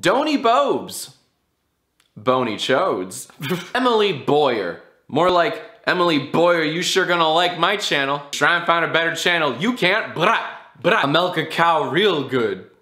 Donny Bobes. bony Chodes. Emily Boyer. More like, Emily Boyer, you sure gonna like my channel. Try and find a better channel. You can't. I milk a Cow real good.